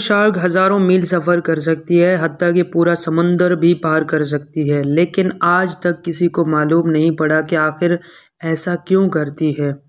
shark हज़ारों मील सफ़र कर सकती है हती कि पूरा समंदर भी पार कर सकती है लेकिन आज तक किसी को मालूम नहीं पड़ा कि आखिर ऐसा क्यों करती है